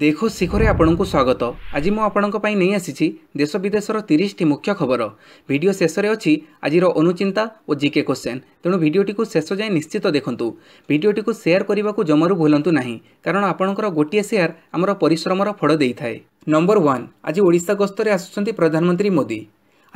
ଦେଖୋ ଶିଖରେ ଆପଣଙ୍କୁ ସ୍ୱାଗତ ଆଜି ମୁଁ ଆପଣଙ୍କ ପାଇଁ ନେଇ ଆସିଛି ଦେଶ ବିଦେଶର ତିରିଶଟି ମୁଖ୍ୟ ଖବର ଭିଡ଼ିଓ ଶେଷରେ ଅଛି ଆଜିର ଅନୁଚିନ୍ତା ଓ ଜି କେ କ୍ୱେଶ୍ଚେନ୍ ତେଣୁ ଭିଡ଼ିଓଟିକୁ ଶେଷ ଯାଏଁ ନିଶ୍ଚିତ ଦେଖନ୍ତୁ ଭିଡ଼ିଓଟିକୁ ସେୟାର କରିବାକୁ ଜମାରୁ ଭୁଲନ୍ତୁ ନାହିଁ କାରଣ ଆପଣଙ୍କର ଗୋଟିଏ ସେୟାର ଆମର ପରିଶ୍ରମର ଫଳ ଦେଇଥାଏ ନମ୍ବର ୱାନ୍ ଆଜି ଓଡ଼ିଶା ଗସ୍ତରେ ଆସୁଛନ୍ତି ପ୍ରଧାନମନ୍ତ୍ରୀ ମୋଦି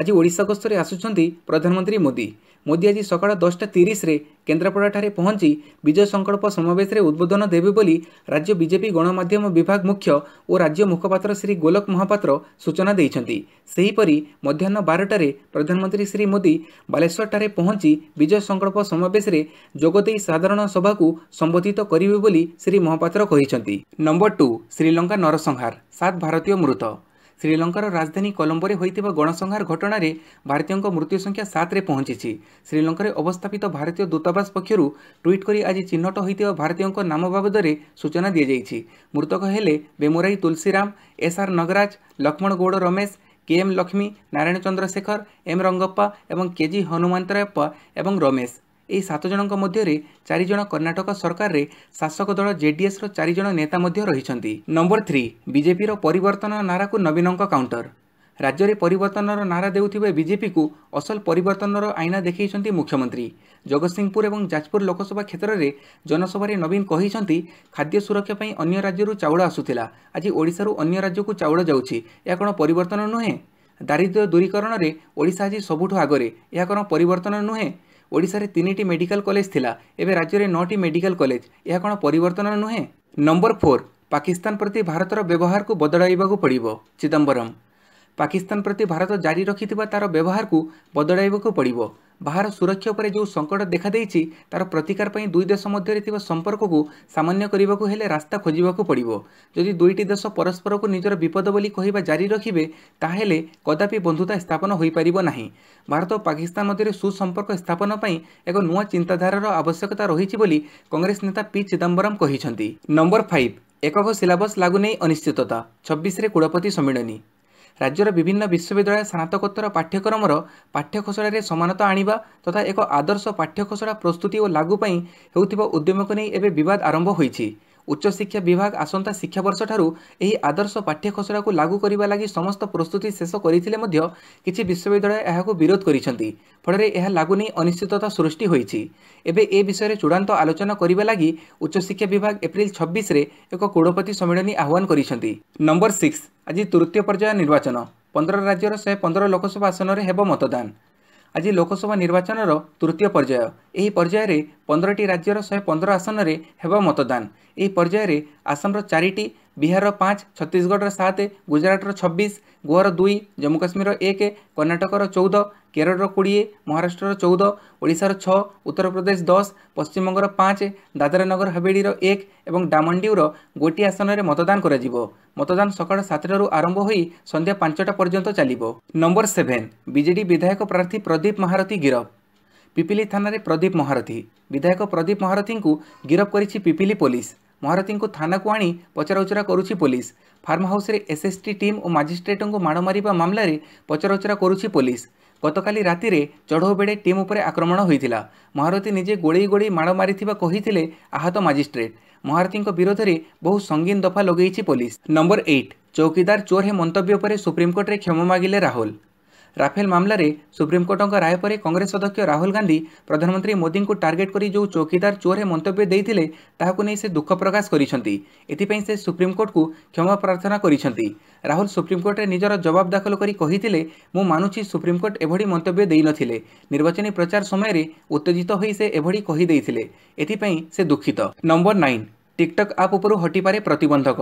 ଆଜି ଓଡ଼ିଶା ଗସ୍ତରେ ଆସୁଛନ୍ତି ପ୍ରଧାନମନ୍ତ୍ରୀ ମୋଦି ମୋଦି ଆଜି ସକାଳ ଦଶଟା ତିରିଶରେ କେନ୍ଦ୍ରାପଡ଼ାଠାରେ ପହଞ୍ଚି ବିଜୟ ସଂକଳ୍ପ ସମାବେଶରେ ଉଦ୍ବୋଧନ ଦେବେ ବୋଲି ରାଜ୍ୟ ବିଜେପି ଗଣମାଧ୍ୟମ ବିଭାଗ ମୁଖ୍ୟ ଓ ରାଜ୍ୟ ମୁଖପାତ୍ର ଶ୍ରୀ ଗୋଲକ ମହାପାତ୍ର ସୂଚନା ଦେଇଛନ୍ତି ସେହିପରି ମଧ୍ୟାହ୍ନ ବାରଟାରେ ପ୍ରଧାନମନ୍ତ୍ରୀ ଶ୍ରୀ ମୋଦି ବାଲେଶ୍ୱରଠାରେ ପହଞ୍ଚି ବିଜୟ ସଂକଳ୍ପ ସମାବେଶରେ ଯୋଗଦେଇ ସାଧାରଣ ସଭାକୁ ସମ୍ବୋଧିତ କରିବେ ବୋଲି ଶ୍ରୀ ମହାପାତ୍ର କହିଛନ୍ତି ନମ୍ବର ଟୁ ଶ୍ରୀଲଙ୍କା ନରସଂହାର ସାତ ଭାରତୀୟ ମୃତ ଶ୍ରୀଲଙ୍କାର ରାଜଧାନୀ କଲମ୍ବୋରେ ହୋଇଥିବା ଗଣସଂହାର ଘଟଣାରେ ଭାରତୀୟଙ୍କ ମୃତ୍ୟୁ ସଂଖ୍ୟା ସାତରେ ପହଞ୍ଚିଛି ଶ୍ରୀଲଙ୍କାରେ ଅବସ୍ଥାପିତ ଭାରତୀୟ ଦୂତାବାସ ପକ୍ଷରୁ ଟ୍ୱିଟ୍ କରି ଆଜି ଚିହ୍ନଟ ହୋଇଥିବା ଭାରତୀୟଙ୍କ ନାମ ବାବଦରେ ସୂଚନା ଦିଆଯାଇଛି ମୃତକ ହେଲେ Bemurai Tulsiram S R Nagaraj Lakshman Gowda Ramesh K M Lakshmi Narayan Chandrashekhar M Rangappa এবং কেজি হনুমন্তরায়প্পা এবং রমেশ ଏହି ସାତ ଜଣଙ୍କ ମଧ୍ୟରେ ଚାରିଜଣ କର୍ଣ୍ଣାଟକ ସରକାରରେ ଶାସକ ଦଳ ଜେଡିଏସ୍ର ଚାରିଜଣ ନେତା ମଧ୍ୟ ରହିଛନ୍ତି ନମ୍ବର ଥ୍ରୀ ବିଜେପିର ପରିବର୍ତ୍ତନ ନାରାକୁ ନବୀନଙ୍କ କାଉଣ୍ଟର ରାଜ୍ୟରେ ପରିବର୍ତ୍ତନର ନାରା ଦେଉଥିବା ବିଜେପିକୁ ଅସଲ ପରିବର୍ତ୍ତନର ଆଇନା ଦେଖାଇଛନ୍ତି ମୁଖ୍ୟମନ୍ତ୍ରୀ ଜଗତସିଂହପୁର ଏବଂ ଯାଜପୁର ଲୋକସଭା କ୍ଷେତ୍ରରେ ଜନସଭାରେ ନବୀନ କହିଛନ୍ତି ଖାଦ୍ୟ ସୁରକ୍ଷା ପାଇଁ ଅନ୍ୟ ରାଜ୍ୟରୁ ଚାଉଳ ଆସୁଥିଲା ଆଜି ଓଡ଼ିଶାରୁ ଅନ୍ୟ ରାଜ୍ୟକୁ ଚାଉଳ ଯାଉଛି ଏହା କ'ଣ ପରିବର୍ତ୍ତନ ନୁହେଁ ଦାରିଦ୍ର୍ୟ ଦୂରୀକରଣରେ ଓଡ଼ିଶା ଆଜି ସବୁଠୁ ଆଗରେ ଏହା କ'ଣ ପରିବର୍ତ୍ତନ ନୁହେଁ ଓଡ଼ିଶାରେ ତିନିଟି ମେଡିକାଲ କଲେଜ ଥିଲା ଏବେ ରାଜ୍ୟରେ ନଅଟି ମେଡିକାଲ କଲେଜ ଏହା କ'ଣ ପରିବର୍ତ୍ତନ ନୁହେଁ ନମ୍ବର ଫୋର୍ ପାକିସ୍ତାନ ପ୍ରତି ଭାରତର ବ୍ୟବହାରକୁ ବଦଳାଇବାକୁ ପଡ଼ିବ ଚିଦମ୍ବରମ୍ ପାକିସ୍ତାନ ପ୍ରତି ଭାରତ ଜାରି ରଖିଥିବା ତା'ର ବ୍ୟବହାରକୁ ବଦଳାଇବାକୁ ପଡ଼ିବ ବାହାର ସୁରକ୍ଷା ଉପରେ ଯେଉଁ ସଙ୍କଟ ଦେଖାଦେଇଛି ତା'ର ପ୍ରତିକାର ପାଇଁ ଦୁଇ ଦେଶ ମଧ୍ୟରେ ଥିବା ସମ୍ପର୍କକୁ ସାମାନ୍ୟ କରିବାକୁ ହେଲେ ରାସ୍ତା ଖୋଜିବାକୁ ପଡ଼ିବ ଯଦି ଦୁଇଟି ଦେଶ ପରସ୍ପରକୁ ନିଜର ବିପଦ ବୋଲି କହିବା ଜାରି ରଖିବେ ତାହେଲେ କଦାପି ବନ୍ଧୁତା ସ୍ଥାପନ ହୋଇପାରିବ ନାହିଁ ଭାରତ ଓ ପାକିସ୍ତାନ ମଧ୍ୟରେ ସୁସମ୍ପର୍କ ସ୍ଥାପନ ପାଇଁ ଏକ ନୂଆ ଚିନ୍ତାଧାରାର ଆବଶ୍ୟକତା ରହିଛି ବୋଲି କଂଗ୍ରେସ ନେତା ପି ଚିଦାମ୍ବରମ୍ କହିଛନ୍ତି ନମ୍ବର ଫାଇଭ ଏକକ ସିଲାବସ୍ ଲାଗୁ ନେଇ ଅନିଶ୍ଚିତତା ଛବିଶରେ କୁଳପତି ସମ୍ମିଳନୀ ରାଜ୍ୟର ବିଭିନ୍ନ ବିଶ୍ୱବିଦ୍ୟାଳୟ ସ୍ନାତକୋତ୍ତର ପାଠ୍ୟକ୍ରମର ପାଠ୍ୟଖସଡ଼ାରେ ସମାନତା ଆଣିବା ତଥା ଏକ ଆଦର୍ଶ ପାଠ୍ୟଖସଡ଼ା ପ୍ରସ୍ତୁତି ଓ ଲାଗୁ ପାଇଁ ହେଉଥିବା ଉଦ୍ୟମକୁ ନେଇ ଏବେ ବିବାଦ ଆରମ୍ଭ ହୋଇଛି ଉଚ୍ଚଶିକ୍ଷା ବିଭାଗ ଆସନ୍ତା ଶିକ୍ଷାବର୍ଷଠାରୁ ଏହି ଆଦର୍ଶ ପାଠ୍ୟ ଖସଡ଼ାକୁ ଲାଗୁ କରିବା ଲାଗି ସମସ୍ତ ପ୍ରସ୍ତୁତି ଶେଷ କରିଥିଲେ ମଧ୍ୟ କିଛି ବିଶ୍ୱବିଦ୍ୟାଳୟ ଏହାକୁ ବିରୋଧ କରିଛନ୍ତି ଫଳରେ ଏହା ଲାଗୁ ନେଇ ଅନିଶ୍ଚିତତା ସୃଷ୍ଟି ହୋଇଛି ଏବେ ଏ ବିଷୟରେ ଚୂଡ଼ାନ୍ତ ଆଲୋଚନା କରିବା ଲାଗି ଉଚ୍ଚଶିକ୍ଷା ବିଭାଗ ଏପ୍ରିଲ ଛବିଶରେ ଏକ କୋଡ଼ପତି ସମ୍ମିଳନୀ ଆହ୍ୱାନ କରିଛନ୍ତି ନମ୍ବର ସିକ୍ସ ଆଜି ତୃତୀୟ ପର୍ଯ୍ୟାୟ ନିର୍ବାଚନ ପନ୍ଦର ରାଜ୍ୟର ଶହେ ପନ୍ଦର ଲୋକସଭା ଆସନରେ ହେବ ମତଦାନ ଆଜି ଲୋକସଭା ନିର୍ବାଚନର ତୃତୀୟ ପର୍ଯ୍ୟାୟ ଏହି ପର୍ଯ୍ୟାୟରେ ପନ୍ଦରଟି ରାଜ୍ୟର ଶହେ ପନ୍ଦର ଆସନରେ ହେବ ମତଦାନ ଏହି ପର୍ଯ୍ୟାୟରେ ଆସାମର ଚାରିଟି ବିହାରର ପାଞ୍ଚ ଛତିଶଗଡ଼ର ସାତ ଗୁଜରାଟର ଛବିଶ ଗୋଆର ଦୁଇ ଜମ୍ମୁ କାଶ୍ମୀରର ଏକ କର୍ଣ୍ଣାଟକର ଚଉଦ କେରଳର କୋଡ଼ିଏ ମହାରାଷ୍ଟ୍ରର ଚଉଦ ଓଡ଼ିଶାର ଛଅ ଉତ୍ତରପ୍ରଦେଶ ଦଶ ପଶ୍ଚିମବଙ୍ଗର ପାଞ୍ଚ ଦାଦରାନଗର ହାବେଳିର ଏକ ଏବଂ ଡାମନଡିଉର ଗୋଟିଏ ଆସନରେ ମତଦାନ କରାଯିବ ମତଦାନ ସକାଳ ସାତଟାରୁ ଆରମ୍ଭ ହୋଇ ସନ୍ଧ୍ୟା ପାଞ୍ଚଟା ପର୍ଯ୍ୟନ୍ତ ଚାଲିବ ନମ୍ବର ସେଭେନ୍ ବିଜେଡ଼ି ବିଧାୟକ ପ୍ରାର୍ଥୀ ପ୍ରଦୀପ ମହାରଥୀ ଗିରଫ ପିପିଲି ଥାନାରେ ପ୍ରଦୀପ ମହାରଥୀ ବିଧାୟକ ପ୍ରଦୀପ ମହାରଥୀଙ୍କୁ ଗିରଫ କରିଛି ପିପିଲି ପୋଲିସ ମହାରଥୀଙ୍କୁ ଥାନାକୁ ଆଣି ପଚରାଉଚରା କରୁଛି ପୋଲିସ ଫାର୍ମ ହାଉସରେ ଏସ୍ଏସ୍ଟି ଟିମ୍ ଓ ମାଜିଷ୍ଟ୍ରେଟଙ୍କୁ ମାଡ଼ ମାରିବା ମାମଲାରେ ପଚରାଉଚରା କରୁଛି ପୋଲିସ ଗତକାଲି ରାତିରେ ଚଢ଼ଉ ବେଳେ ଟିମ୍ ଉପରେ ଆକ୍ରମଣ ହୋଇଥିଲା ମହାରଥୀ ନିଜେ ଗୋଳେଇ ଗୋଳେଇ ମାଡ଼ ମାରିଥିବା କହିଥିଲେ ଆହତ ମାଜିଷ୍ଟ୍ରେଟ ମହାରଥୀଙ୍କ ବିରୋଧରେ ବହୁ ସଙ୍ଗୀନ ଦଫା ଲଗେଇଛି ପୋଲିସ ନମ୍ବର ଏଇଟ୍ ଚୌକିଦାର ଚୋର ହେ ମନ୍ତବ୍ୟ ଉପରେ ସୁପ୍ରିମକୋର୍ଟରେ କ୍ଷମା ମାଗିଲେ ରାହୁଲ ରାଫେଲ ମାମଲାରେ ସୁପ୍ରିମକୋର୍ଟଙ୍କ ରାୟ ପରେ କଂଗ୍ରେସ ଅଧ୍ୟକ୍ଷ ରାହୁଲ ଗାନ୍ଧୀ ପ୍ରଧାନମନ୍ତ୍ରୀ ମୋଦିଙ୍କୁ ଟାର୍ଗେଟ୍ କରି ଯେଉଁ ଚୌକିଦାର ଚୋରରେ ମନ୍ତବ୍ୟ ଦେଇଥିଲେ ତାହାକୁ ନେଇ ସେ ଦୁଃଖ ପ୍ରକାଶ କରିଛନ୍ତି ଏଥିପାଇଁ ସେ ସୁପ୍ରିମକୋର୍ଟକୁ କ୍ଷମା ପ୍ରାର୍ଥନା କରିଛନ୍ତି ରାହୁଲ ସୁପ୍ରିମକୋର୍ଟରେ ନିଜର ଜବାବ ଦାଖଲ କରି କହିଥିଲେ ମୁଁ ମାନୁଛି ସୁପ୍ରିମକୋର୍ଟ ଏଭଳି ମନ୍ତବ୍ୟ ଦେଇନଥିଲେ ନିର୍ବାଚନୀ ପ୍ରଚାର ସମୟରେ ଉତ୍ତେଜିତ ହୋଇ ସେ ଏଭଳି କହିଦେଇଥିଲେ ଏଥିପାଇଁ ସେ ଦୁଃଖିତ ନମ୍ବର ନାଇନ୍ ଟିକଟକ୍ ଆପ୍ ଉପରୁ ହଟିପାରେ ପ୍ରତିବନ୍ଧକ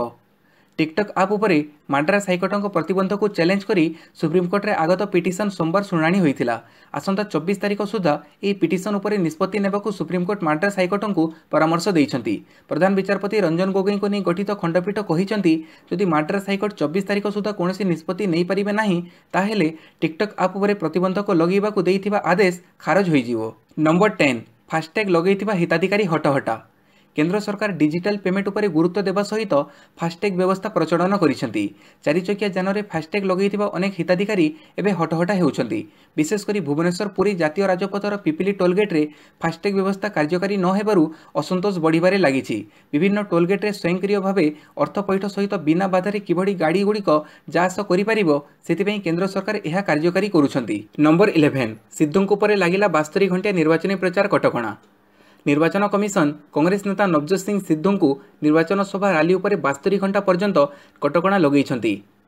ଟିକ୍ଟକ୍ ଆପ୍ ଉପରେ ମାଡ୍ରାସ୍ ହାଇକୋର୍ଟଙ୍କ ପ୍ରତିବନ୍ଧକୁ ଚ୍ୟାଲେଞ୍ଜ କରି ସୁପ୍ରିମକୋର୍ଟରେ ଆଗତ ପିଟିସନ୍ ସୋମବାର ଶୁଣାଣି ହୋଇଥିଲା ଆସନ୍ତା ଚବିଶ ତାରିଖ ସୁଦ୍ଧା ଏହି ପିଟିସନ୍ ଉପରେ ନିଷ୍ପତ୍ତି ନେବାକୁ ସୁପ୍ରିମକୋର୍ଟ ମାଡ୍ରାସ୍ ହାଇକୋର୍ଟଙ୍କୁ ପରାମର୍ଶ ଦେଇଛନ୍ତି ପ୍ରଧାନ ବିଚାରପତି ରଞ୍ଜନ ଗୋଗୋଇଙ୍କୁ ନେଇ ଗଠିତ ଖଣ୍ଡପୀଠ କହିଛନ୍ତି ଯଦି ମାଡ୍ରାସ୍ ହାଇକୋର୍ଟ ଚବିଶ ତାରିଖ ସୁଦ୍ଧା କୌଣସି ନିଷ୍ପତ୍ତି ନେଇପାରିବେ ନାହିଁ ତାହେଲେ ଟିକ୍ଟକ୍ ଆପ୍ ଉପରେ ପ୍ରତିବନ୍ଧକ ଲଗାଇବାକୁ ଦେଇଥିବା ଆଦେଶ ଖାରଜ ହୋଇଯିବ ନମ୍ବର ଟେନ୍ ଫାସ୍ଟ୍ୟାଗ୍ ଲଗାଇଥିବା ହିତାଧିକାରୀ ହଟହଟା কেন্দ্র সরকার ডিজিটাল পেমেন্ট উপরে গুরুত্ব দেওয়া সহ ফাস্ট্যাগ ব্যবস্থা প্রচলন করেছেন চারিচকিয়া যানরে ফাস্ট্যাগ লগাই অনেক হিতাধিকারী এবে হটহটা হেউছেন বিশেষ করে ভুবনেশ্বর পুরী জাতীয় রাজপথর পিপিলি টোলগেট্রে ফাস্ট্যাগ ব্যবস্থা কার্যকারী নহবারু অসন্তোষ বড়িবারে লাগিছে বিভিন্ন টোলগেট্রে স্বয়ংক্রিয়ভাবে ভাবে অর্থ পৈঠ সহিত বিনা বাধারে কিভাবে গাড়িগুড়ি যা আস করিপারিব সেপাই কেন্দ্র সরকার ଏହା কার্যকারী করছেন নম্বর ইলেভেন ସିଦ୍ଧୁଙ୍କ ଉପରେ ଲାଗିଲା ବାସ୍ତରୀ ଘଣ୍ଟିଆ ନିର୍ବାଚନୀ ପ୍ରଚାର କଟକଣା নির্বাচন কমিশন কংগ্রেস নেতা নবজোত সিং সিদ্ধুঙ্কু নির্বাচন সভা রালি উপরে বাস্তরি ঘণ্টা পর্যন্ত কটকণা লগাইছেন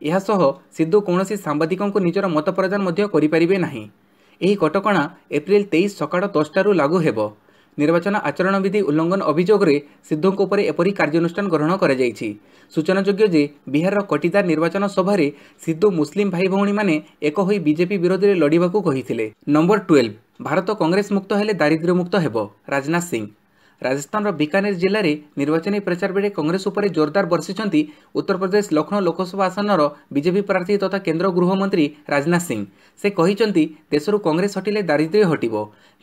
ଏହାସହ ସିଦ୍ଧୁ କୌଣସି ସାମ୍ବାଦିକଙ୍କୁ ନିଜର ମତ ପ୍ରଦାନ ମଧ୍ୟ କରିପାରିବେ ନାହିଁ ଏହି କଟକଣା ଏପ୍ରିଲ ତେଇଶ ସକାଳ ଦଶଟାରୁ ଲାଗୁ ହେବ ନିର୍ବାଚନ ଆଚରଣ ବିଧି ଉଲ୍ଲଙ୍ଘନ ଅଭିଯୋଗରେ ସିଦ୍ଧୁଙ୍କ ଉପରେ ଏପରି କାର୍ଯ୍ୟାନୁଷ୍ଠାନ ଗ୍ରହଣ କରାଯାଇଛି ସୂଚନାଯୋଗ୍ୟ ଯେ ବିହାରର କଟିଦାର ନିର୍ବାଚନ ସଭାରେ ସିଦ୍ଧୁ ମୁସଲିମ୍ ଭାଇ ଭଉଣୀମାନେ ଏକ ହୋଇ ବିଜେପି ବିରୋଧରେ ଲଢ଼ିବାକୁ କହିଥିଲେ ନମ୍ବର ଟୁଏଲ୍ଭ ଭାରତ କଂଗ୍ରେସ ମୁକ୍ତ ହେଲେ ଦାରିଦ୍ର୍ୟମୁକ୍ତ ହେବ ରାଜନାଥ ସିଂ ରାଜସ୍ଥାନର ବିକାନେର ଜିଲ୍ଲାରେ ନିର୍ବାଚନୀ ପ୍ରଚାର ବେଳେ କଂଗ୍ରେସ ଉପରେ ଜୋରଦାର ବର୍ଷିଛନ୍ତି ଉତ୍ତରପ୍ରଦେଶ ଲକ୍ଷ୍ନୌ ଲୋକସଭା ଆସନର ବିଜେପି ପ୍ରାର୍ଥୀ ତଥା କେନ୍ଦ୍ର ଗୃହମନ୍ତ୍ରୀ ରାଜନାଥ ସିଂ ସେ କହିଛନ୍ତି ଦେଶରୁ କଂଗ୍ରେସ ହଟିଲେ ଦାରିଦ୍ର୍ୟ ହଟିବ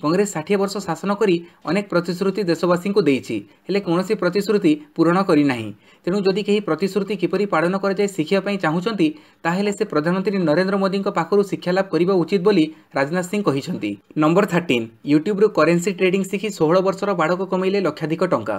କଂଗ୍ରେସ ଷାଠିଏ ବର୍ଷ ଶାସନ କରି ଅନେକ ପ୍ରତିଶ୍ରୁତି ଦେଶବାସୀଙ୍କୁ ଦେଇଛି ହେଲେ କୌଣସି ପ୍ରତିଶ୍ରୁତି ପୂରଣ କରିନାହିଁ ତେଣୁ ଯଦି କେହି ପ୍ରତିଶ୍ରୁତି କିପରି ପାଳନ କରାଯାଏ ଶିଖିବା ପାଇଁ ଚାହୁଁଛନ୍ତି ତାହେଲେ ସେ ପ୍ରଧାନମନ୍ତ୍ରୀ ନରେନ୍ଦ୍ର ମୋଦିଙ୍କ ପାଖରୁ ଶିକ୍ଷାଲାଭ କରିବା ଉଚିତ ବୋଲି ରାଜନାଥ ସିଂ କହିଛନ୍ତି ନମ୍ବର ଥାର୍ଟିନ୍ ୟୁଟ୍ୟୁବ୍ରୁ କରେନ୍ସି ଟ୍ରେଡିଂ ଶିଖି ଷୋହଳ ବର୍ଷର ବାଡ଼କ କମେଇଲେ ଲକ୍ଷାଧିକ ଟଙ୍କା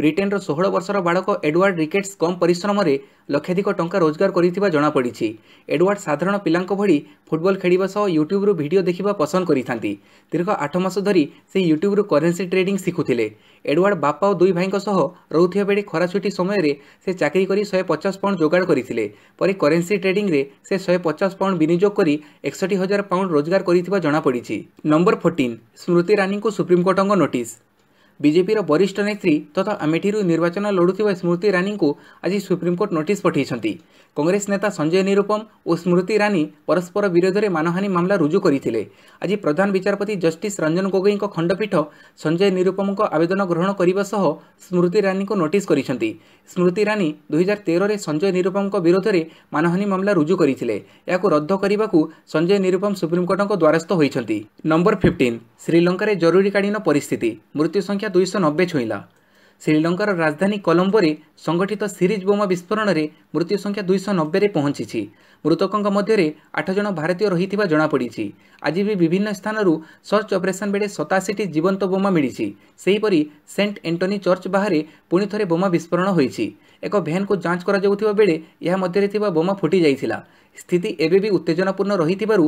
ବ୍ରିଟେନ୍ର ଷୋହଳ ବର୍ଷର ବାଳକ ଏଡୱାର୍ଡ ରିକେଟ୍ସ କମ୍ ପରିଶ୍ରମରେ ଲକ୍ଷାଧିକ ଟଙ୍କା ରୋଜଗାର କରିଥିବା ଜଣାପଡ଼ିଛି ଏଡୱାର୍ଡ ସାଧାରଣ ପିଲାଙ୍କ ଭଳି ଫୁଟବଲ ଖେଳିବା ସହ ୟୁଟ୍ୟୁବରୁ ଭିଡ଼ିଓ ଦେଖିବା ପସନ୍ଦ କରିଥାନ୍ତି ଦୀର୍ଘ ଆଠ ମାସ ଧରି ସେ ୟୁଟ୍ୟୁବରୁ କରେନ୍ସି ଟ୍ରେଡିଂ ଶିଖୁଥିଲେ ଏଡୱାର୍ଡ ବାପା ଓ ଦୁଇ ଭାଇଙ୍କ ସହ ରହୁଥିବା ବେଳେ ଖରାଛୁଟି ସମୟରେ ସେ ଚାକିରି କରି ଶହେ ପଚାଶ ପାଉଣ୍ଡ ଯୋଗାଡ଼ କରିଥିଲେ ପରେ କରେନ୍ସି ଟ୍ରେଡିଂରେ ସେ ଶହେ ପଚାଶ ପାଉଣ୍ଡ ବିନିଯୋଗ କରି ଏକଷଠି ହଜାର ପାଉଣ୍ଡ ରୋଜଗାର କରିଥିବା ଜଣାପଡ଼ିଛି ନମ୍ବର ଫୋର୍ଟିନ୍ ସ୍ମୃତି ରାନୀଙ୍କୁ ସୁପ୍ରିମକୋର୍ଟଙ୍କ ନୋଟିସ୍ ବିଜେପିର ବରିଷ୍ଠ ନେତ୍ରୀ ତଥା ଆମେଠିରୁ ନିର୍ବାଚନ ଲଢ଼ୁଥିବା ସ୍ମୃତି ଇରାନୀଙ୍କୁ ଆଜି ସୁପ୍ରିମକୋର୍ଟ ନୋଟିସ୍ ପଠାଇଛନ୍ତି କଂଗ୍ରେସ ନେତା ସଞ୍ଜୟ ନିରୁପମ୍ ଓ ସ୍ମୃତି ଇରାନୀ ପରସ୍ପର ବିରୋଧରେ ମାନହାନି ମାମଲା ରୁଜୁ କରିଥିଲେ ଆଜି ପ୍ରଧାନ ବିଚାରପତି ଜଷ୍ଟିସ୍ ରଞ୍ଜନ ଗୋଗୋଇଙ୍କ ଖଣ୍ଡପୀଠ ସଞ୍ଜୟ ନିରୁପମଙ୍କ ଆବେଦନ ଗ୍ରହଣ କରିବା ସହ ସ୍ମୃତି ଇରାନୀଙ୍କୁ ନୋଟିସ୍ କରିଛନ୍ତି ସ୍ମୃତି ଇରାନୀ ଦୁଇହଜାର ତେରରେ ସଞ୍ଜୟ ନିରୁପମଙ୍କ ବିରୋଧରେ ମାନହାନି ମାମଲା ରୁଜୁ କରିଥିଲେ ଏହାକୁ ରଦ୍ଦ କରିବାକୁ ସଞ୍ଜୟ ନିରୁପମ ସୁପ୍ରିମକୋର୍ଟଙ୍କ ଦ୍ୱାରସ୍ଥ ହୋଇଛନ୍ତି ନମ୍ବର ଫିଫ୍ଟିନ୍ ଶ୍ରୀଲଙ୍କାରେ ଜରୁରୀକାଳୀନ ପରିସ୍ଥିତି ମୃତ୍ୟୁ ସଂଖ୍ୟା ଦୁଇଶହ ନବେ ଛୁଇଁଲା ଶ୍ରୀଲଙ୍କାର ରାଜଧାନୀ କଲମ୍ବୋରେ ସଂଗଠିତ ସିରିଜ୍ ବୋମା ବିସ୍ଫୋରଣରେ ମୃତ୍ୟୁ ସଂଖ୍ୟା ଦୁଇଶହ ନବେରେ ପହଞ୍ଚିଛି ମୃତକଙ୍କ ମଧ୍ୟରେ ଆଠ ଜଣ ଭାରତୀୟ ରହିଥିବା ଜଣାପଡ଼ିଛି ଆଜି ବି ବିଭିନ୍ନ ସ୍ଥାନରୁ ସର୍ଚ୍ଚ ଅପରେସନ୍ ବେଳେ ସତାଅଶୀଟି ଜୀବନ୍ତ ବୋମା ମିଳିଛି ସେହିପରି ସେଣ୍ଟ ଏଣ୍ଟୋନି ଚର୍ଚ୍ଚ ବାହାରେ ପୁଣି ଥରେ ବୋମା ବିସ୍ଫୋରଣ ହୋଇଛି ଏକ ଭ୍ୟାନ୍କୁ ଯାଞ୍ଚ କରାଯାଉଥିବା ବେଳେ ଏହା ମଧ୍ୟରେ ଥିବା ବୋମା ଫୁଟିଯାଇଥିଲା ସ୍ଥିତି ଏବେ ବି ଉତ୍ତେଜନାପୂର୍ଣ୍ଣ ରହିଥିବାରୁ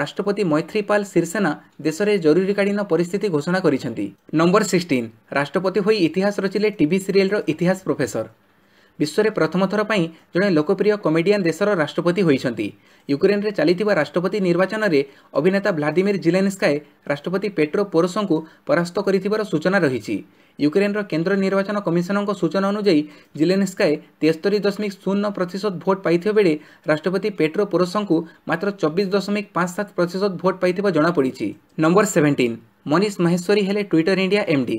ରାଷ୍ଟ୍ରପତି ମୈତ୍ରୀପାଲ ଶିରିସେନା ଦେଶରେ ଜରୁରୀକାଳୀନ ପରିସ୍ଥିତି ଘୋଷଣା କରିଛନ୍ତି ନମ୍ବର ସିକ୍ସଟିନ୍ ରାଷ୍ଟ୍ରପତି ହୋଇ ଇତିହାସ ରଚିଲେ ଟିଭି ସିରିଏଲ୍ର ଇତିହାସ ପ୍ରଫେସର ବିଶ୍ୱରେ ପ୍ରଥମ ଥର ପାଇଁ ଜଣେ ଲୋକପ୍ରିୟ କମେଡିଆନ୍ ଦେଶର ରାଷ୍ଟ୍ରପତି ହୋଇଛନ୍ତି ୟୁକ୍ରେନ୍ରେ ଚାଲିଥିବା ରାଷ୍ଟ୍ରପତି ନିର୍ବାଚନରେ ଅଭିନେତା ଭ୍ଲାଦିମିର୍ ଜିଲେନ୍ସ୍କାଏ ରାଷ୍ଟ୍ରପତି ପେଟ୍ରୋ ପୋରୋସଙ୍କୁ ପରାସ୍ତ କରିଥିବାର ସୂଚନା ରହିଛି ୟୁକ୍ରେନ୍ର କେନ୍ଦ୍ର ନିର୍ବାଚନ କମିଶନଙ୍କ ସୂଚନା ଅନୁଯାୟୀ ଜିଲେନ୍ସ୍କାଏ ତେସ୍ତରୀ ଦଶମିକ ଶୂନ ପ୍ରତିଶତ ଭୋଟ୍ ପାଇଥିବା ବେଳେ ରାଷ୍ଟ୍ରପତି ପେଟ୍ରୋ ପୋରୋସଙ୍କୁ ମାତ୍ର ଚବିଶ ଦଶମିକ ପାଞ୍ଚ ସାତ ପ୍ରତିଶତ ଭୋଟ୍ ପାଇଥିବା ଜଣାପଡ଼ିଛି ନମ୍ବର ସେଭେଣ୍ଟିନ୍ ମନୀଷ ମାହେଶ୍ୱରୀ ହେଲେ Twitter India M D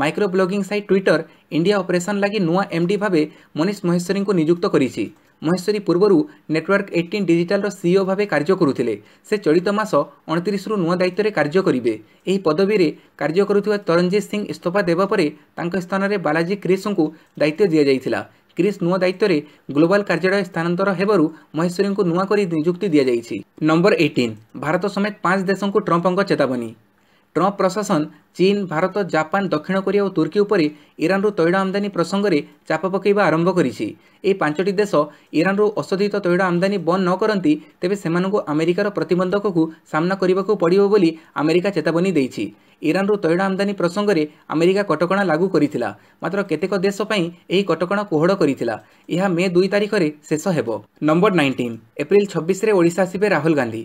micro blogging site Twitter India operation ଲାଗି ନୂଆ ଏମ୍ଡି ଭାବେ ମନୀଷ ମହେଶ୍ୱରୀଙ୍କୁ ନିଯୁକ୍ତ କରିଛି ମହେଶ୍ୱରୀ ପୂର୍ବରୁ ନେଟୱାର୍କ ଏଇଟିନ୍ ଡିଜିଟାଲର ସିଇଓ ଭାବେ କାର୍ଯ୍ୟ କରୁଥିଲେ ସେ ଚଳିତ ମାସ ଅଣତିରିଶରୁ ନୂଆ ଦାୟିତ୍ୱରେ କାର୍ଯ୍ୟ କରିବେ ଏହି ପଦବୀରେ କାର୍ଯ୍ୟ କରୁଥିବା ତରଣଜିତ ସିଂ ଇସ୍ତଫା ଦେବା ପରେ ତାଙ୍କ ସ୍ଥାନରେ ବାଲାଜୀ କ୍ରିସ୍ଙ୍କୁ ଦାୟିତ୍ୱ ଦିଆଯାଇଥିଲା କ୍ରିସ୍ ନୂଆ ଦାୟିତ୍ୱରେ ଗ୍ଲୋବାଲ କାର୍ଯ୍ୟାଳୟ ସ୍ଥାନାନ୍ତର ହେବାରୁ ମହେଶ୍ୱରୀଙ୍କୁ ନୂଆ କରି ନିଯୁକ୍ତି ଦିଆଯାଇଛି ନମ୍ବର ଏଇଟିନ୍ ଭାରତ ସମେତ ପାଞ୍ଚ ଦେଶଙ୍କୁ ଟ୍ରମ୍ପଙ୍କ ଚେତାବନୀ ଟ୍ରମ୍ପ ପ୍ରଶାସନ ଚୀନ ଭାରତ ଜାପାନ ଦକ୍ଷିଣ କୋରିଆ ଓ ତୁର୍କୀ ଉପରେ ଇରାନରୁ ତୈଳ ଆମଦାନୀ ପ୍ରସଙ୍ଗରେ ଚାପ ପକାଇବା ଆରମ୍ଭ କରିଛି ଏହି ପାଞ୍ଚଟି ଦେଶ ଇରାନରୁ ଅଶୋଧିତ ତୈଳ ଆମଦାନୀ ବନ୍ଦ ନ କରନ୍ତି ତେବେ ସେମାନଙ୍କୁ ଆମେରିକାର ପ୍ରତିବନ୍ଧକକୁ ସାମ୍ନା କରିବାକୁ ପଡ଼ିବ ବୋଲି ଆମେରିକା ଚେତାବନୀ ଦେଇଛି ଇରାନରୁ ତୈଳ ଆମଦାନୀ ପ୍ରସଙ୍ଗରେ ଆମେରିକା କଟକଣା ଲାଗୁ କରିଥିଲା ମାତ୍ର କେତେକ ଦେଶ ପାଇଁ ଏହି କଟକଣା କୋହଳ କରିଥିଲା ଏହା ମେ ଦୁଇ ତାରିଖରେ ଶେଷ ହେବ ନମ୍ବର ନାଇଣ୍ଟିନ୍ ଏପ୍ରିଲ ଛବିଶରେ ଓଡ଼ିଶା ଆସିବେ ରାହୁଲ ଗାନ୍ଧୀ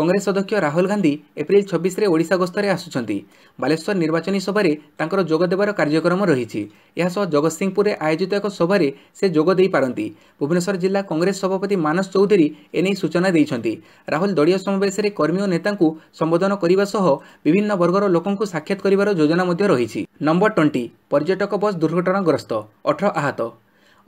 କଂଗ୍ରେସ ଅଧ୍ୟକ୍ଷ ରାହୁଲ ଗାନ୍ଧି ଏପ୍ରିଲ ଛବିଶରେ ଓଡ଼ିଶା ଗସ୍ତରେ ଆସୁଛନ୍ତି ବାଲେଶ୍ୱର ନିର୍ବାଚନୀ ସଭାରେ ତାଙ୍କର ଯୋଗ ଦେବାର କାର୍ଯ୍ୟକ୍ରମ ରହିଛି ଏହା ସହ ଜଗତସିଂହପୁରରେ ଆୟୋଜିତ ଏକ ସଭାରେ ସେ ଯୋଗ ଦେଇପାରନ୍ତି ଭୁବନେଶ୍ୱର ଜିଲ୍ଲା କଂଗ୍ରେସ ସଭାପତି ମାନସ ଚୌଧୁରୀ ଏ ନେଇ ସୂଚନା ଦେଇଛନ୍ତି ରାହୁଲ ଦଳୀୟ ସମାବେଶରେ କର୍ମୀ ଓ ନେତାଙ୍କୁ ସମ୍ବୋଧନ କରିବା ସହ ବିଭିନ୍ନ ବର୍ଗର ଲୋକଙ୍କୁ ସାକ୍ଷାତ କରିବାର ଯୋଜନା ମଧ୍ୟ ରହିଛି ନମ୍ବର ଟ୍ୱେଣ୍ଟି ପର୍ଯ୍ୟଟକ ବସ୍ ଦୁର୍ଘଟଣାଗ୍ରସ୍ତ ଅଠର ଆହତ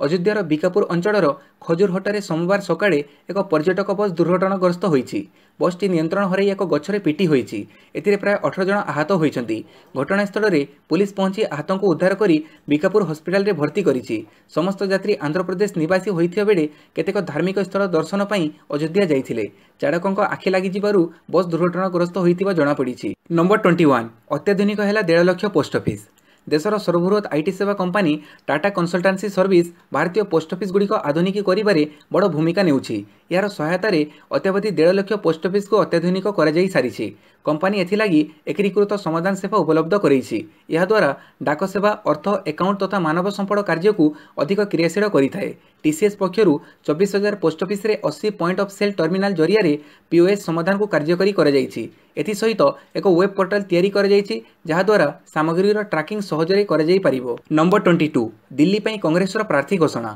ଅଯୋଧ୍ୟାର ବିକାପୁର ଅଞ୍ଚଳର ଖଜୁରହଟାରେ ସୋମବାର ସକାଳେ ଏକ ପର୍ଯ୍ୟଟକ ବସ୍ ଦୁର୍ଘଟଣାଗ୍ରସ୍ତ ହୋଇଛି ବସ୍ଟି ନିୟନ୍ତ୍ରଣ ହରାଇ ଏକ ଗଛରେ ପିଟି ହୋଇଛି ଏଥିରେ ପ୍ରାୟ ଅଠର ଜଣ ଆହତ ହୋଇଛନ୍ତି ଘଟଣାସ୍ଥଳରେ ପୁଲିସ ପହଞ୍ଚି ଆହତଙ୍କୁ ଉଦ୍ଧାର କରି ବିକାପୁର ହସ୍ପିଟାଲରେ ଭର୍ତ୍ତି କରିଛି ସମସ୍ତ ଯାତ୍ରୀ ଆନ୍ଧ୍ରପ୍ରଦେଶ ନିବାସୀ ହୋଇଥିବା ବେଳେ କେତେକ ଧାର୍ମିକ ସ୍ଥଳ ଦର୍ଶନ ପାଇଁ ଅଯୋଧ୍ୟା ଯାଇଥିଲେ ଚାଳକଙ୍କ ଆଖି ଲାଗିଯିବାରୁ ବସ୍ ଦୁର୍ଘଟଣାଗ୍ରସ୍ତ ହୋଇଥିବା ଜଣାପଡ଼ିଛି ନମ୍ବର ଟ୍ୱେଣ୍ଟି ୱାନ୍ ଅତ୍ୟାଧୁନିକ ହେଲା ଦେଢ଼ ଲକ୍ଷ ପୋଷ୍ଟ ଅଫିସ୍ ଦେଶର ସର୍ବବୃହତ ଆଇଟି ସେବା କମ୍ପାନୀ ଟାଟା କନସଲଟାନ୍ସି ସର୍ଭିସ୍ ଭାରତୀୟ ପୋଷ୍ଟ ଅଫିସ୍ଗୁଡ଼ିକ ଆଧୁନିକ କରିବାରେ ବଡ଼ ଭୂମିକା ନେଉଛି ଏହାର ସହାୟତାରେ ଅଦ୍ୟାବଧି ଦେଢ଼ ଲକ୍ଷ ପୋଷ୍ଟ ଅଫିସ୍କୁ ଅତ୍ୟାଧୁନିକ କରାଯାଇ ସାରିଛି କମ୍ପାନୀ ଏଥିଲାଗି ଏକୀକୃତ ସମାଧାନ ସେବା ଉପଲବ୍ଧ କରାଇଛି ଏହାଦ୍ୱାରା ଡାକସେବା ଅର୍ଥ ଏକାଉଣ୍ଟ ତଥା ମାନବ ସମ୍ପଳ କାର୍ଯ୍ୟକୁ ଅଧିକ କ୍ରିୟାଶୀଳ କରିଥାଏ ଟିସିଏସ୍ ପକ୍ଷରୁ ଚବିଶ ହଜାର ପୋଷ୍ଟ ଅଫିସ୍ରେ ଅଶୀ ପଏଣ୍ଟ ଅଫ୍ ସେଲ୍ ଟର୍ମିନାଲ୍ ଜରିଆରେ ପିଓଏସ୍ ସମାଧାନକୁ କାର୍ଯ୍ୟକାରୀ କରାଯାଇଛି ଏଥିସହିତ ଏକ ୱେବ୍ ପୋର୍ଟାଲ୍ ତିଆରି କରାଯାଇଛି ଯାହାଦ୍ୱାରା ସାମଗ୍ରୀର ଟ୍ରାକିଂ ସହଜରେ କରାଯାଇପାରିବ ନମ୍ବର ଟ୍ୱେଣ୍ଟି ଟୁ ଦିଲ୍ଲୀ ପାଇଁ କଂଗ୍ରେସର ପ୍ରାର୍ଥୀ ଘୋଷଣା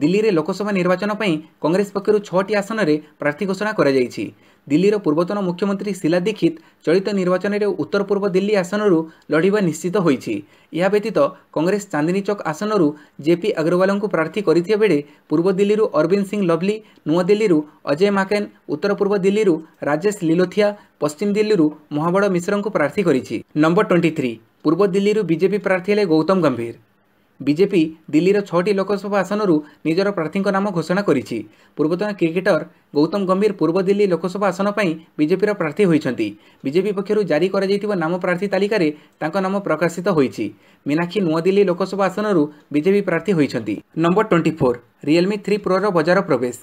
ଦିଲ୍ଲୀରେ ଲୋକସଭା ନିର୍ବାଚନ ପାଇଁ କଂଗ୍ରେସ ପକ୍ଷରୁ ଛଅଟି ଆସନରେ ପ୍ରାର୍ଥୀ ଘୋଷଣା କରାଯାଇଛି ଦିଲ୍ଲୀର ପୂର୍ବତନ ମୁଖ୍ୟମନ୍ତ୍ରୀ ଶିଲା ଦୀକ୍ଷିତ ଚଳିତ ନିର୍ବାଚନରେ ଉତ୍ତର ପୂର୍ବ ଦିଲ୍ଲୀ ଆସନରୁ ଲଢ଼ିବା ନିଶ୍ଚିତ ହୋଇଛି ଏହା ବ୍ୟତୀତ କଂଗ୍ରେସ ଚାନ୍ଦିନୀ ଚକ୍ ଆସନରୁ ଜେପି ଅଗ୍ରୱାଲଙ୍କୁ ପ୍ରାର୍ଥୀ କରିଥିବା ବେଳେ ପୂର୍ବ ଦିଲ୍ଲୀରୁ ଅରବିନ୍ଦ ସିଂ ଲଭ୍ଲି ନୂଆଦିଲ୍ଲୀରୁ ଅଜୟ ମାକେନ୍ ଉତ୍ତର ପୂର୍ବ ଦିଲ୍ଲୀରୁ ରାଜେଶ ଲିଲୋଥିଆ ପଶ୍ଚିମ ଦିଲ୍ଲୀରୁ ମହାବଳ ମିଶ୍ରଙ୍କୁ ପ୍ରାର୍ଥୀ କରିଛି ନମ୍ବର ଟ୍ୱେଣ୍ଟି ଥ୍ରୀ ପୂର୍ବ ଦିଲ୍ଲୀରୁ ବିଜେପି ପ୍ରାର୍ଥୀ ହେଲେ ଗୌତମ ଗମ୍ଭୀର ବିଜେପି ଦିଲ୍ଲୀର ଛଅଟି ଲୋକସଭା ଆସନରୁ ନିଜର ପ୍ରାର୍ଥୀଙ୍କ ନାମ ଘୋଷଣା କରିଛି ପୂର୍ବତନ କ୍ରିକେଟର ଗୌତମ ଗମ୍ଭୀର ପୂର୍ବ ଦିଲ୍ଲୀ ଲୋକସଭା ଆସନ ପାଇଁ ବିଜେପିର ପ୍ରାର୍ଥୀ ହୋଇଛନ୍ତି ବିଜେପି ପକ୍ଷରୁ ଜାରି କରାଯାଇଥିବା ନାମ ପ୍ରାର୍ଥୀ ତାଲିକାରେ ତାଙ୍କ ନାମ ପ୍ରକାଶିତ ହୋଇଛି ମୀନାକ୍ଷୀ ନୂଆଦିଲ୍ଲୀ ଲୋକସଭା ଆସନରୁ ବିଜେପି ପ୍ରାର୍ଥୀ ହୋଇଛନ୍ତି number twenty four Realme three ପ୍ରୋର ବଜାର ପ୍ରବେଶ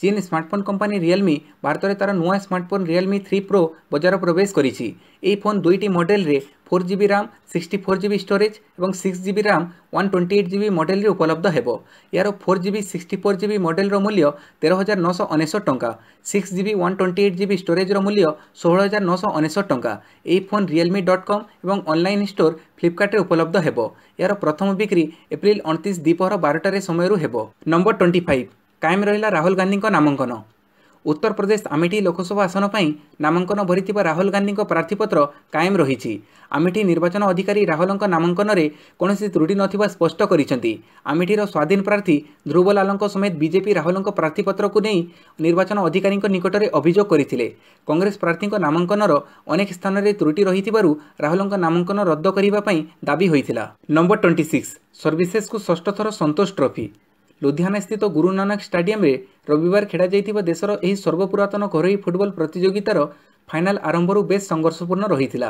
চীন স্মার্টফোন কোম্পানি রিয়েলমি ভারতরে তার নূয় স্মার্টফোন রিয়েলমি থ্রি প্রো বজার প্রবেশ করেছি এই ফোন দুইটি মডেলরে four G B RAM sixty four G B storage ଏବଂ six G B RAM one twenty eight G B মডেলরে ଉପଲବ୍ଧ ହେବ ଏହାର four G B sixty four G B ମଡ଼େଲର ମୂଲ୍ୟ ତେର ହଜାର ନଅଶହ ଅନେଶ୍ୱତ ଟଙ୍କା six G B one twenty eight G B ଷ୍ଟୋରେଜ୍ର ମୂଲ୍ୟ ଷୋହଳ ହଜାର ନଅଶହ ଅନେଶ୍ୱତ ଟଙ୍କା ଏହି ଫୋନ୍ ରିଏଲମି ଡଟ୍ କମ୍ ଏବଂ ଅନଲାଇନ୍ ଷ୍ଟୋର୍ ଫ୍ଲିପକାର୍ଟରେ ଉପଲବ୍ଧ ହେବ ଏହାର ପ୍ରଥମ ବିକ୍ରି ଏପ୍ରିଲ ଅଣତିରିଶ ଦ୍ୱିପହର ବାରଟାରେ ସମୟରୁ ହେବ ନମ୍ବର ଟ୍ୱେଣ୍ଟି ଫାଇଭ୍ କାଏମ ରହିଲା ରାହୁଲ ଗାନ୍ଧୀଙ୍କ ନାମାଙ୍କନ ଉତ୍ତରପ୍ରଦେଶ ଆମିଠି ଲୋକସଭା ଆସନ ପାଇଁ ନାମାଙ୍କନ ଭରିଥିବା ରାହୁଲ ଗାନ୍ଧୀଙ୍କ ପ୍ରାର୍ଥୀପତ୍ର କାଏମ ରହିଛି ଆମିଠି ନିର୍ବାଚନ ଅଧିକାରୀ ରାହୁଲଙ୍କ ନାମାଙ୍କନରେ କୌଣସି ତ୍ରୁଟି ନଥିବା ସ୍ପଷ୍ଟ କରିଛନ୍ତି ଆମିଠିର ସ୍ୱାଧୀନ ପ୍ରାର୍ଥୀ ଧ୍ରୁବଲାଲଙ୍କ ସମେତ ବିଜେପି ରାହୁଲଙ୍କ ପ୍ରାର୍ଥୀପତ୍ରକୁ ନେଇ ନିର୍ବାଚନ ଅଧିକାରୀଙ୍କ ନିକଟରେ ଅଭିଯୋଗ କରିଥିଲେ କଂଗ୍ରେସ ପ୍ରାର୍ଥୀଙ୍କ ନାମାଙ୍କନର ଅନେକ ସ୍ଥାନରେ ତ୍ରୁଟି ରହିଥିବାରୁ ରାହୁଲଙ୍କ ନାମାଙ୍କନ ରଦ୍ଦ କରିବା ପାଇଁ ଦାବି ହୋଇଥିଲା ନମ୍ବର ଟ୍ୱେଣ୍ଟି ସିକ୍ସ ସର୍ଭିସେସ୍କୁ ଷଷ୍ଠ ଥର ସନ୍ତୋଷ ଟ୍ରଫି ଲୁଧିଆନାସ୍ଥିତ ଗୁରୁ ନାନକ ଷ୍ଟାଡିୟମରେ ରବିବାର ଖେଳାଯାଇଥିବା ଦେଶର ଏହି ସର୍ବପୁରାତନ ଘରୋଇ ଫୁଟବଲ ପ୍ରତିଯୋଗିତାର ଫାଇନାଲ ଆରମ୍ଭରୁ ବେଶ୍ ସଂଘର୍ଷପୂର୍ଣ୍ଣ ରହିଥିଲା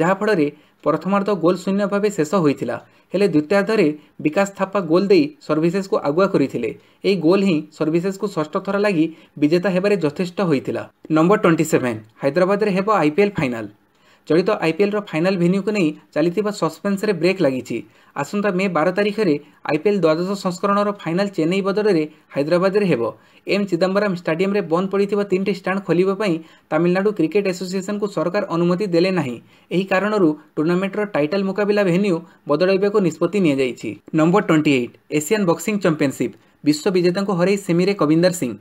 ଯାହାଫଳରେ ପ୍ରଥମାର୍ଦ୍ଧ ଗୋଲ୍ ଶୂନ୍ୟ ଭାବେ ଶେଷ ହୋଇଥିଲା ହେଲେ ଦ୍ୱିତୀୟାର୍ଦ୍ଧରେ ବିକାଶ ଥାପ୍ପା ଗୋଲ୍ ଦେଇ ସର୍ଭିସେସ୍କୁ ଆଗୁଆ କରିଥିଲେ ଏହି ଗୋଲ୍ ହିଁ ସର୍ଭିସେସ୍କୁ ଷଷ୍ଠ ଥର ଲାଗି ବିଜେତା ହେବାରେ ଯଥେଷ୍ଟ ହୋଇଥିଲା ନମ୍ବର ଟ୍ୱେଣ୍ଟି ସେଭେନ୍ ହାଇଦ୍ରାବାଦରେ ହେବ ଆଇପିଏଲ୍ ଫାଇନାଲ୍ ଚଳିତ ଆଇପିଏଲ୍ର ଫାଇନାଲ୍ ଭେନ୍ୟୁକୁ ନେଇ ଚାଲିଥିବା ସସ୍ପେନ୍ସରେ ବ୍ରେକ୍ ଲାଗିଛି ଆସନ୍ତା ମେ ବାର ତାରିଖରେ ଆଇପିଏଲ୍ ଦ୍ୱାଦଶ ସଂସ୍କରଣର ଫାଇନାଲ୍ ଚେନ୍ନାଇ ବଦଳରେ ହାଇଦ୍ରାବାଦରେ ହେବ ଏମ୍ ଚିଦାମ୍ବରମ୍ ଷ୍ଟାଡିୟମ୍ରେ ବନ୍ଦ ପଡ଼ିଥିବା ତିନିଟି ଷ୍ଟାଣ୍ଡ ଖୋଲିବା ପାଇଁ ତାମିଲନାଡୁ କ୍ରିକେଟ୍ ଆସୋସିଏସନ୍କୁ ସରକାର ଅନୁମତି ଦେଲେ ନାହିଁ ଏହି କାରଣରୁ ଟୁର୍ଣ୍ଣାମେଣ୍ଟର ଟାଇଟଲ୍ ମୁକାବିଲା ଭେନ୍ୟୁ ବଦଳାଇବାକୁ ନିଷ୍ପତ୍ତି ନିଆଯାଇଛି number twenty eight Asian boxing championship ବିଶ୍ୱ ବିଜେତାଙ୍କୁ ହରାଇ ସେମିରେ କବିନ୍ଦର ସିଂ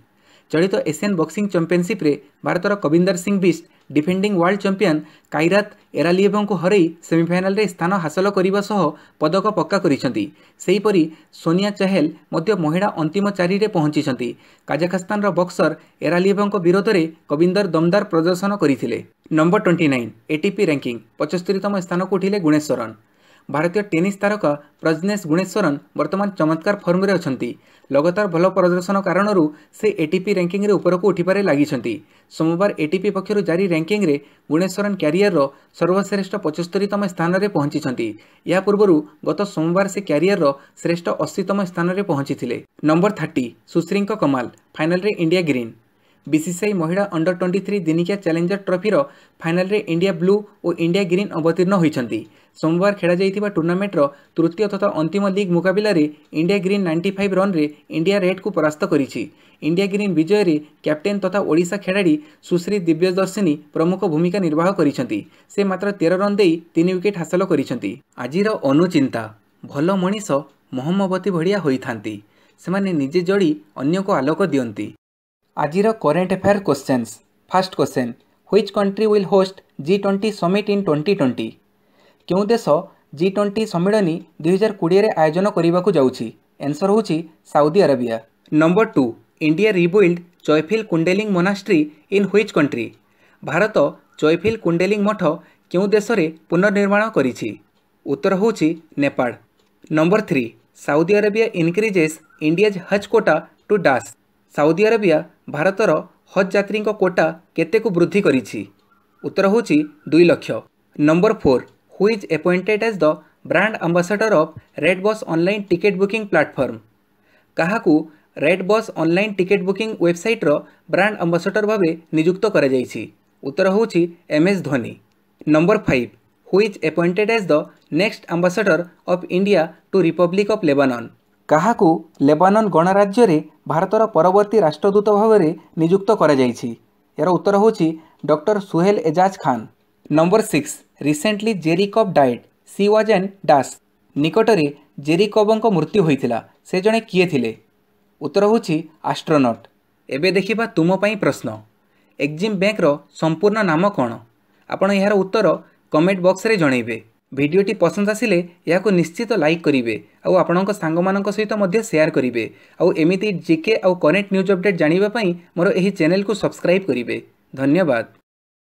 ଚଳିତ ଏସିଆନ୍ ବକ୍ସିଂ ଚମ୍ପିଅନ୍ସିପ୍ରେ ଭାରତର Kavinder Singh Bisht defending world champion Kairat ଏରାଲିଏଭଙ୍କୁ ହରାଇ ସେମିଫାଇନାଲରେ ସ୍ଥାନ ହାସଲ କରିବା ସହ ପଦକ ପକ୍କା କରିଛନ୍ତି ସେହିପରି ସୋନିଆ ଚହେଲ ମଧ୍ୟ ମହିଳା ଅନ୍ତିମ ଚାରିରେ ପହଞ୍ଚିଛନ୍ତି କାଜାଖସ୍ତାନର ବକ୍ସର ଏରାଲିଏଭଙ୍କ ବିରୋଧରେ କବିନ୍ଦର ଦମଦାର ପ୍ରଦର୍ଶନ କରିଥିଲେ number twenty nine ATP ranking ପଚସ୍ତରୀତମ ସ୍ଥାନକୁ ଉଠିଲେ ଗୁଣେଶ୍ୱରନ୍ ଭାରତୀୟ ଟେନିସ୍ ତାରକା ପ୍ରଜନେଶ ଗୁଣେଶ୍ୱରନ୍ ବର୍ତ୍ତମାନ ଚମତ୍କାର ଫର୍ମରେ ଅଛନ୍ତି ଲଗାତାର ଭଲ ପ୍ରଦର୍ଶନ କାରଣରୁ ସେ ଏଟିପି ର୍ୟାଙ୍କିଂରେ ଉପରକୁ ଉଠିବାରେ ଲାଗିଛନ୍ତି ସୋମବାର ଏଟିପି ପକ୍ଷରୁ ଜାରି ର୍ୟାଙ୍କିଂରେ ଗୁଣେଶ୍ୱରନ୍ କ୍ୟାରିୟରର ସର୍ବଶ୍ରେଷ୍ଠ ପଞ୍ଚସ୍ତରୀତମ ସ୍ଥାନରେ ପହଞ୍ଚିଛନ୍ତି ଏହା ପୂର୍ବରୁ ଗତ ସୋମବାର ସେ କ୍ୟାରିୟରର ଶ୍ରେଷ୍ଠ ଅଶୀତମ ସ୍ଥାନରେ ପହଞ୍ଚିଥିଲେ ନମ୍ବର ଥାର୍ଟି ସୁଶ୍ରୀଙ୍କ କମାଲ ଫାଇନାଲରେ ଇଣ୍ଡିଆ ଗ୍ରୀନ୍ ବିସିସିଆଇ ମହିଳା ଅଣ୍ଡର ଟ୍ୱେଣ୍ଟି ଥ୍ରୀ ଦିନିକିଆ ଚ୍ୟାଲେଞ୍ଜର ଟ୍ରଫିର ଫାଇନାଲରେ ଇଣ୍ଡିଆ ବ୍ଲୁ ଓ ଇଣ୍ଡିଆ ଗ୍ରୀନ୍ ଅବତୀର୍ଣ୍ଣ ହୋଇଛନ୍ତି ସୋମବାର ଖେଳାଯାଇଥିବା ଟୁର୍ଣ୍ଣାମେଣ୍ଟର ତୃତୀୟ ତଥା ଅନ୍ତିମ ଲିଗ୍ ମୁକାବିଲାରେ ଇଣ୍ଡିଆ ଗ୍ରୀନ୍ ନାଇଣ୍ଟି ଫାଇଭ୍ ରନ୍ରେ ଇଣ୍ଡିଆ ରେଡ୍କୁ ପରାସ୍ତ କରିଛି ଇଣ୍ଡିଆ ଗ୍ରୀନ୍ ବିଜୟରେ କ୍ୟାପ୍ଟେନ୍ ତଥା ଓଡ଼ିଶା ଖେଳାଳି ସୁଶ୍ରୀ ଦିବ୍ୟଦର୍ଶିନୀ ପ୍ରମୁଖ ଭୂମିକା ନିର୍ବାହ କରିଛନ୍ତି ସେ ମାତ୍ର ତେର ରନ୍ ଦେଇ ତିନି ୱିକେଟ୍ ହାସଲ କରିଛନ୍ତି ଆଜିର ଅନୁଚିନ୍ତା ଭଲ ମଣିଷ ମହମବତୀ ଭଳିଆ ହୋଇଥାନ୍ତି ସେମାନେ ନିଜେ ଜଳି ଅନ୍ୟକୁ ଆଲୋକ ଦିଅନ୍ତି ଆଜିର current affair questions first question which country will host G twenty summit in twenty twenty କେଉଁ ଦେଶ ଜି ଟ୍ୱେଣ୍ଟି ସମ୍ମିଳନୀ ଦୁଇହଜାର କୋଡ଼ିଏରେ ଆୟୋଜନ କରିବାକୁ ଯାଉଛି ଏନ୍ସର୍ ହେଉଛି Saudi Arabia number two India rebuild Chaifil Kundeling monastery in which country Bharat Chaifil Kundeling ମଠ କେଉଁ ଦେଶରେ ପୁନର୍ନିର୍ମାଣ କରିଛି ଉତ୍ତର ହେଉଛି Nepal number three Saudi Arabia increases India's Hajj quota to ଡାସ୍ ସାଉଦି ଆରବିଆ ଭାରତର ହଜ୍ ଯାତ୍ରୀଙ୍କ କୋଟା କେତେକୁ ବୃଦ୍ଧି କରିଛି ଉତ୍ତର ହେଉଛି ଦୁଇ lakh number four who is appointed as the brand ambassador red bus online ticket booking platform କାହାକୁ red bus online ticket booking ୱେବସାଇଟ୍ର ବ୍ରାଣ୍ଡ ଆମ୍ବାସାଡ଼ର ଭାବେ ନିଯୁକ୍ତ କରାଯାଇଛି ଉତ୍ତର ହେଉଛି M S Dhoni number five who is appointed as the next ambassador of India to republic of Lebanon କାହାକୁ Lebanon ଗଣରାଜ୍ୟରେ ଭାରତର ପରବର୍ତ୍ତୀ ରାଷ୍ଟ୍ରଦୂତ ଭାବରେ ନିଯୁକ୍ତ କରାଯାଇଛି ଏହାର ଉତ୍ତର ହେଉଛି doctor Suhel Ajaz Khan number six recently ଜେରିକବ୍ diet she was an ଡାସ୍ ନିକଟରେ ଜେରିକବଙ୍କ ମୃତ୍ୟୁ ହୋଇଥିଲା ସେ ଜଣେ କିଏ ଥିଲେ ଉତ୍ତର ହେଉଛି ଆଷ୍ଟ୍ରୋନଟ୍ ଏବେ ଦେଖିବା ତୁମ ପାଇଁ ପ୍ରଶ୍ନ ଏକ୍ଜିମ୍ ବ୍ୟାଙ୍କର ସମ୍ପୂର୍ଣ୍ଣ ନାମ କ'ଣ ଆପଣ ଏହାର ଉତ୍ତର କମେଣ୍ଟ ବକ୍ସରେ ଜଣାଇବେ ভিডিওটি পছন্দ আসলে ইয়াকো নিশ্চিত লাইক করিবে আৰু আপোনাক সংমানক সৈতে মধ্য শেয়ার করিবে আৰু এমিতি জিকে আৰু கரেন্ট নিউজ আপডেট জানিব পাঈ মোর এই চ্যানেলକୁ সাবস্ক্রাইব করিবে ধন্যবাদ